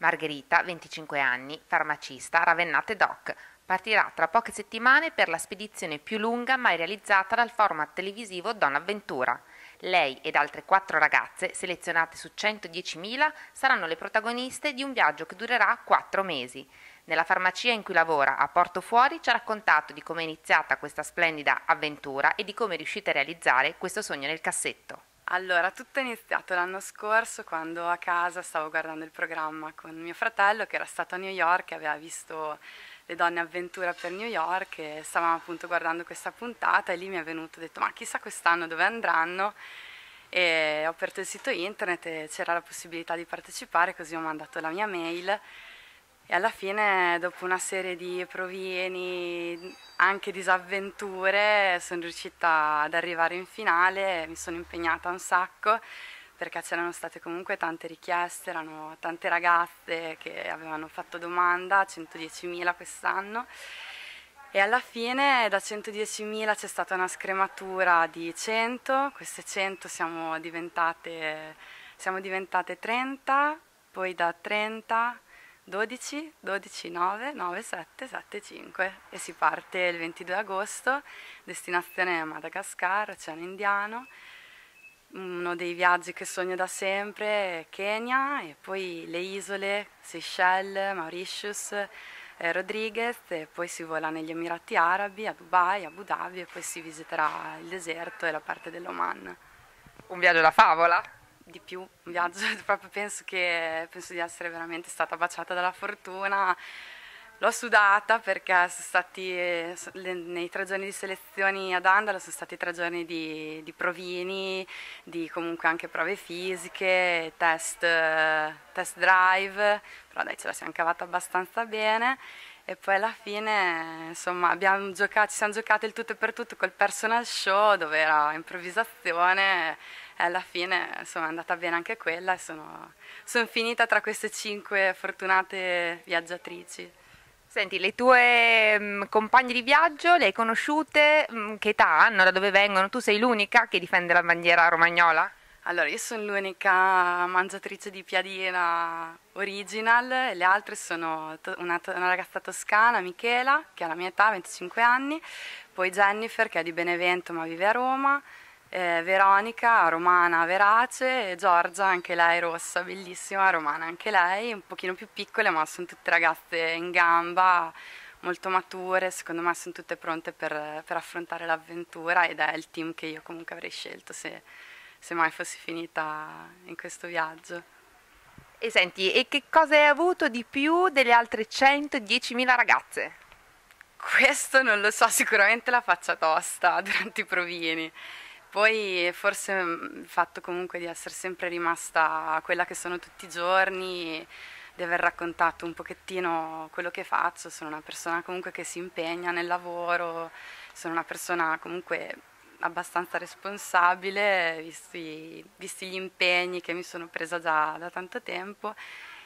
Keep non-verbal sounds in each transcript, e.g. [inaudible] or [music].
Margherita, 25 anni, farmacista, Ravennate Doc, partirà tra poche settimane per la spedizione più lunga mai realizzata dal format televisivo Don Avventura. Lei ed altre quattro ragazze, selezionate su 110.000, saranno le protagoniste di un viaggio che durerà quattro mesi. Nella farmacia in cui lavora a Porto Fuori, ci ha raccontato di come è iniziata questa splendida avventura e di come è riuscita a realizzare questo sogno nel cassetto. Allora, tutto è iniziato l'anno scorso quando a casa stavo guardando il programma con mio fratello che era stato a New York e aveva visto le donne avventura per New York e stavamo appunto guardando questa puntata e lì mi è venuto, detto ma chissà quest'anno dove andranno e ho aperto il sito internet e c'era la possibilità di partecipare così ho mandato la mia mail e alla fine dopo una serie di provieni, anche disavventure, sono riuscita ad arrivare in finale, mi sono impegnata un sacco perché c'erano state comunque tante richieste, erano tante ragazze che avevano fatto domanda, 110.000 quest'anno. E alla fine da 110.000 c'è stata una scrematura di 100, queste 100 siamo diventate, siamo diventate 30, poi da 30 12, 12, 9, 9, 7, 7, 5 e si parte il 22 agosto, destinazione Madagascar, Oceano Indiano, uno dei viaggi che sogno da sempre, Kenya e poi le isole, Seychelles, Mauritius, eh, Rodriguez e poi si vola negli Emirati Arabi, a Dubai, a Abu Dhabi e poi si visiterà il deserto e la parte dell'Oman. Un viaggio da favola? di più, un viaggio, [laughs] proprio penso, che, penso di essere veramente stata baciata dalla fortuna. L'ho sudata perché sono stati, nei tre giorni di selezioni ad Andala sono stati tre giorni di, di provini, di comunque anche prove fisiche, test, test drive, però dai ce la siamo cavata abbastanza bene e poi alla fine insomma giocato, ci siamo giocati il tutto e per tutto col personal show dove era improvvisazione e alla fine insomma, è andata bene anche quella e sono, sono finita tra queste cinque fortunate viaggiatrici. Senti, le tue mh, mm, compagne di viaggio le hai conosciute? Mh, mm, che età hanno? Da dove vengono? Tu sei l'unica che difende la bandiera romagnola? Allora, io sono l'unica mangiatrice di piadina original, e le altre sono una, una, ragazza toscana, Michela, che ha la mia età, 25 anni, poi Jennifer, che è di Benevento ma vive a Roma, eh, Veronica, romana, verace, e Giorgia, anche lei rossa, bellissima, romana anche lei, un pochino più piccole, ma sono tutte ragazze in gamba, molto mature, secondo me sono tutte pronte per, per affrontare l'avventura ed è il team che io comunque avrei scelto se, se mai fossi finita in questo viaggio. E senti, e che cosa hai avuto di più delle altre 110.000 ragazze? Questo non lo so, sicuramente la faccia tosta [laughs] durante i provini. Poi forse mm, il fatto comunque di essere sempre rimasta quella che sono tutti i giorni, di aver raccontato un pochettino quello che faccio, sono una persona comunque che si impegna nel lavoro, sono una persona comunque abbastanza responsabile, visti, visti gli impegni che mi sono presa già da tanto tempo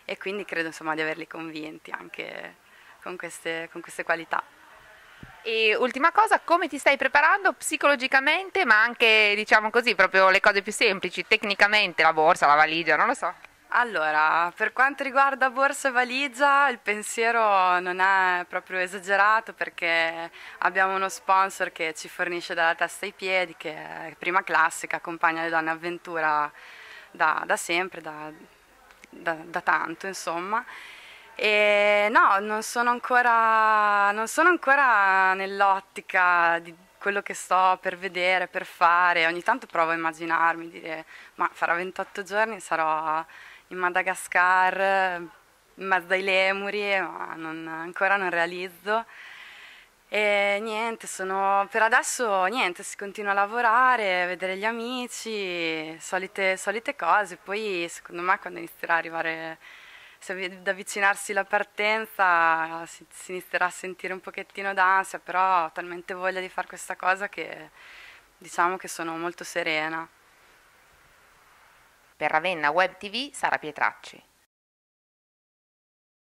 e quindi credo insomma di averli convinti anche con queste, con queste qualità. E ultima cosa, come ti stai preparando psicologicamente, ma anche diciamo così, proprio le cose più semplici, tecnicamente, la borsa, la valigia, non lo so. Allora, per quanto riguarda borsa e valigia, il pensiero non è proprio esagerato perché abbiamo uno sponsor che ci fornisce dalla testa ai piedi, che è prima classica, accompagna le donne avventura da, da sempre, da, da, da tanto, insomma e no, non sono ancora, non sono ancora nell'ottica di quello che sto per vedere, per fare. Ogni tanto provo a immaginarmi, dire ma farà 28 giorni sarò in Madagascar, in mezzo ai lemuri, ma non, ancora non realizzo. E niente, sono, per adesso niente, si continua a lavorare, a vedere gli amici, solite, solite cose. Poi secondo me quando inizierà a arrivare se avvia- avvicinarsi la partenza si, si inizierà a sentire un pochettino d'ansia, però ho talmente voglia di fare questa cosa che diciamo che sono molto serena. Per Ravenna Web TV, Sara Pietracci.